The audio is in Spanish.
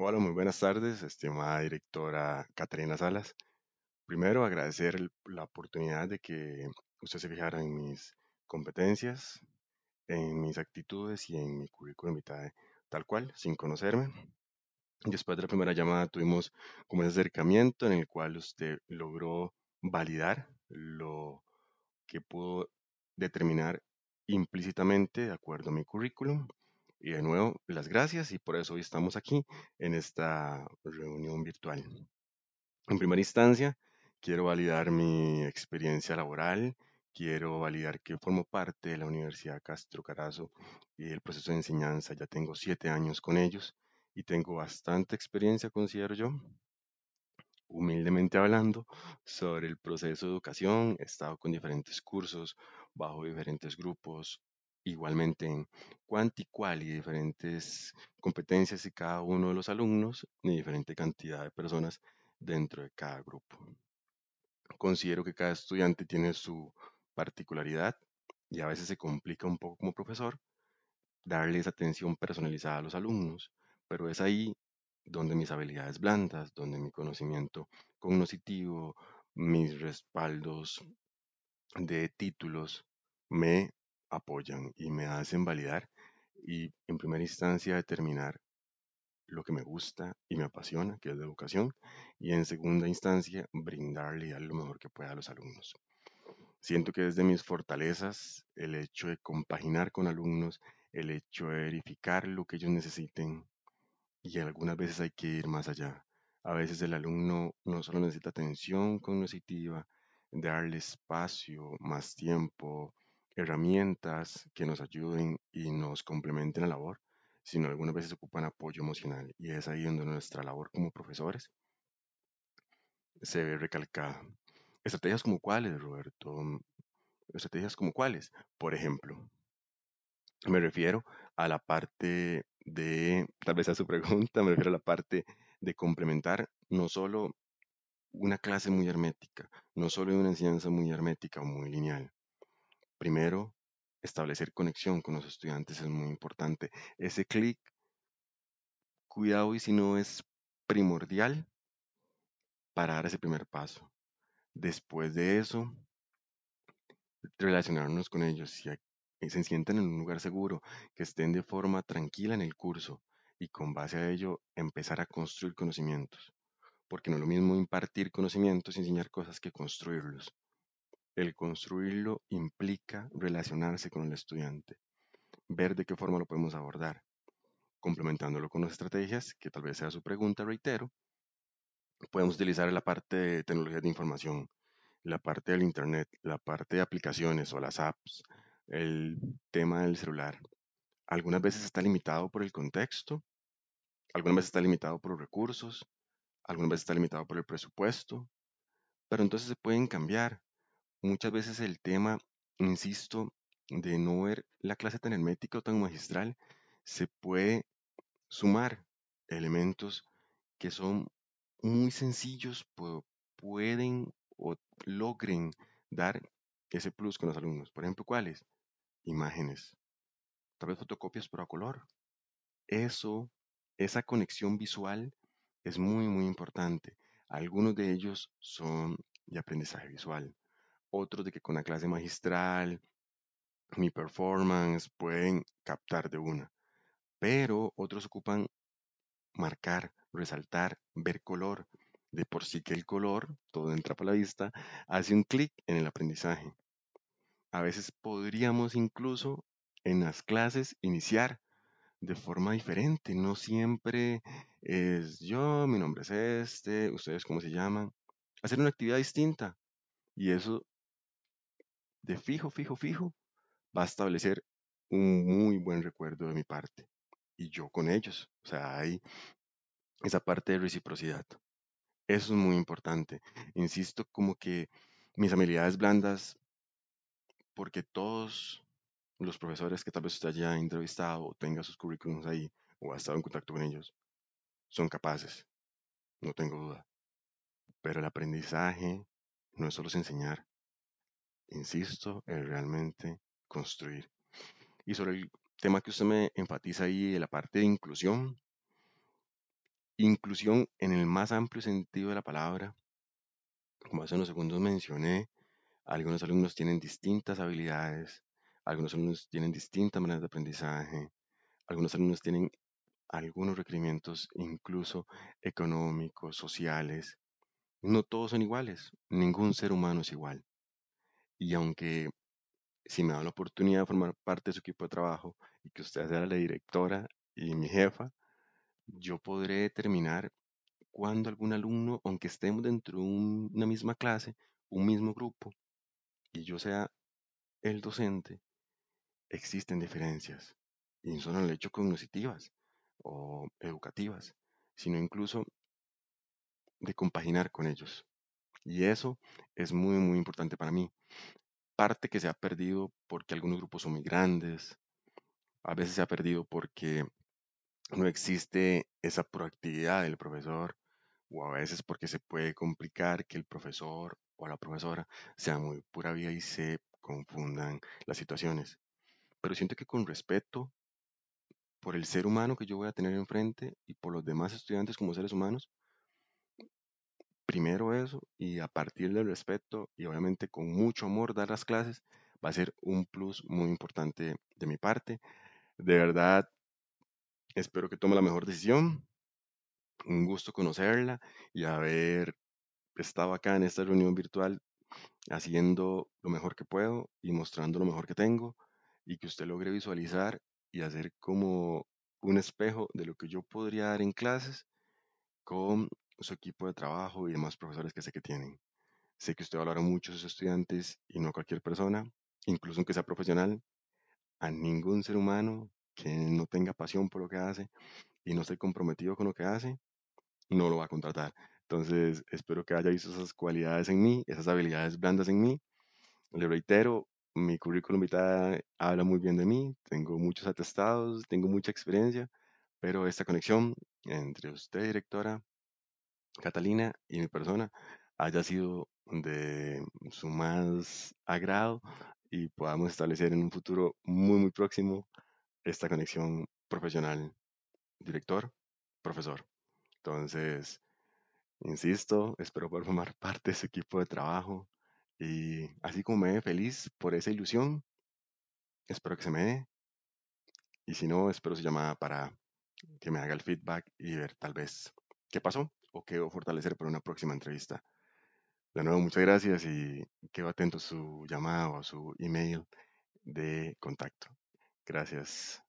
Hola, muy buenas tardes, estimada directora Caterina Salas. Primero, agradecer la oportunidad de que usted se fijara en mis competencias, en mis actitudes y en mi currículum vitae, tal cual, sin conocerme. Después de la primera llamada tuvimos como acercamiento en el cual usted logró validar lo que pudo determinar implícitamente de acuerdo a mi currículum. Y de nuevo, las gracias y por eso hoy estamos aquí en esta reunión virtual. En primera instancia, quiero validar mi experiencia laboral, quiero validar que formo parte de la Universidad Castro Carazo y el proceso de enseñanza. Ya tengo siete años con ellos y tengo bastante experiencia, considero yo, humildemente hablando, sobre el proceso de educación. He estado con diferentes cursos, bajo diferentes grupos, igualmente en cuál y diferentes competencias y cada uno de los alumnos y diferente cantidad de personas dentro de cada grupo. Considero que cada estudiante tiene su particularidad y a veces se complica un poco como profesor darles atención personalizada a los alumnos, pero es ahí donde mis habilidades blandas, donde mi conocimiento cognitivo mis respaldos de títulos me apoyan y me hacen validar y en primera instancia determinar lo que me gusta y me apasiona, que es la educación, y en segunda instancia brindarle lo mejor que pueda a los alumnos. Siento que desde mis fortalezas, el hecho de compaginar con alumnos, el hecho de verificar lo que ellos necesiten, y algunas veces hay que ir más allá. A veces el alumno no solo necesita atención cognitiva, darle espacio, más tiempo, herramientas que nos ayuden y nos complementen la labor, sino algunas veces ocupan apoyo emocional y es ahí donde nuestra labor como profesores se ve recalcada. Estrategias como cuáles, Roberto. Estrategias como cuáles, por ejemplo. Me refiero a la parte de, tal vez a su pregunta, me refiero a la parte de complementar no solo una clase muy hermética, no solo una enseñanza muy hermética o muy lineal, Primero, establecer conexión con los estudiantes es muy importante. Ese clic, cuidado y si no es primordial para dar ese primer paso. Después de eso, relacionarnos con ellos. que se sientan en un lugar seguro, que estén de forma tranquila en el curso y con base a ello empezar a construir conocimientos. Porque no es lo mismo impartir conocimientos y enseñar cosas que construirlos. El construirlo implica relacionarse con el estudiante, ver de qué forma lo podemos abordar, complementándolo con las estrategias, que tal vez sea su pregunta, reitero, podemos utilizar la parte de tecnología de información, la parte del Internet, la parte de aplicaciones o las apps, el tema del celular. Algunas veces está limitado por el contexto, algunas veces está limitado por recursos, algunas veces está limitado por el presupuesto, pero entonces se pueden cambiar Muchas veces el tema, insisto, de no ver la clase tan hermética o tan magistral, se puede sumar elementos que son muy sencillos, pero pueden o logren dar ese plus con los alumnos. Por ejemplo, ¿cuáles? Imágenes. Tal vez fotocopias pero a color. Eso, esa conexión visual es muy, muy importante. Algunos de ellos son de aprendizaje visual otros de que con la clase magistral, mi performance, pueden captar de una. Pero otros ocupan marcar, resaltar, ver color. De por sí que el color, todo entra por la vista, hace un clic en el aprendizaje. A veces podríamos incluso en las clases iniciar de forma diferente. No siempre es yo, mi nombre es este, ustedes cómo se llaman. Hacer una actividad distinta. Y eso de fijo, fijo, fijo, va a establecer un muy buen recuerdo de mi parte. Y yo con ellos. O sea, hay esa parte de reciprocidad. Eso es muy importante. Insisto, como que mis habilidades blandas, porque todos los profesores que tal vez usted haya entrevistado o tenga sus currículums ahí o ha estado en contacto con ellos, son capaces, no tengo duda. Pero el aprendizaje no es solo enseñar, insisto, en realmente construir. Y sobre el tema que usted me enfatiza ahí, de la parte de inclusión, inclusión en el más amplio sentido de la palabra, como hace unos segundos mencioné, algunos alumnos tienen distintas habilidades, algunos alumnos tienen distintas maneras de aprendizaje, algunos alumnos tienen algunos requerimientos incluso económicos, sociales. No todos son iguales, ningún ser humano es igual. Y aunque si me da la oportunidad de formar parte de su equipo de trabajo y que usted sea la directora y mi jefa, yo podré determinar cuando algún alumno, aunque estemos dentro de una misma clase, un mismo grupo, y yo sea el docente, existen diferencias, y no solo en hecho cognitivas o educativas, sino incluso de compaginar con ellos. Y eso es muy, muy importante para mí. Parte que se ha perdido porque algunos grupos son muy grandes, a veces se ha perdido porque no existe esa proactividad del profesor o a veces porque se puede complicar que el profesor o la profesora sea muy pura vida y se confundan las situaciones. Pero siento que con respeto por el ser humano que yo voy a tener enfrente y por los demás estudiantes como seres humanos, primero eso y a partir del respeto y obviamente con mucho amor dar las clases va a ser un plus muy importante de mi parte. De verdad, espero que tome la mejor decisión. Un gusto conocerla y haber estado acá en esta reunión virtual haciendo lo mejor que puedo y mostrando lo mejor que tengo y que usted logre visualizar y hacer como un espejo de lo que yo podría dar en clases con su equipo de trabajo y demás profesores que sé que tienen. Sé que usted valora mucho a sus estudiantes y no a cualquier persona, incluso aunque sea profesional, a ningún ser humano que no tenga pasión por lo que hace y no esté comprometido con lo que hace, no lo va a contratar. Entonces, espero que haya visto esas cualidades en mí, esas habilidades blandas en mí. Le reitero, mi currículum vitae habla muy bien de mí, tengo muchos atestados, tengo mucha experiencia, pero esta conexión entre usted, directora, Catalina y mi persona haya sido de su más agrado y podamos establecer en un futuro muy, muy próximo esta conexión profesional, director, profesor. Entonces, insisto, espero poder formar parte de ese equipo de trabajo y así como me ve feliz por esa ilusión, espero que se me dé. Y si no, espero su llamada para que me haga el feedback y ver tal vez qué pasó o que fortalecer para una próxima entrevista. De nuevo, muchas gracias y quedo atento a su llamada o a su email de contacto. Gracias.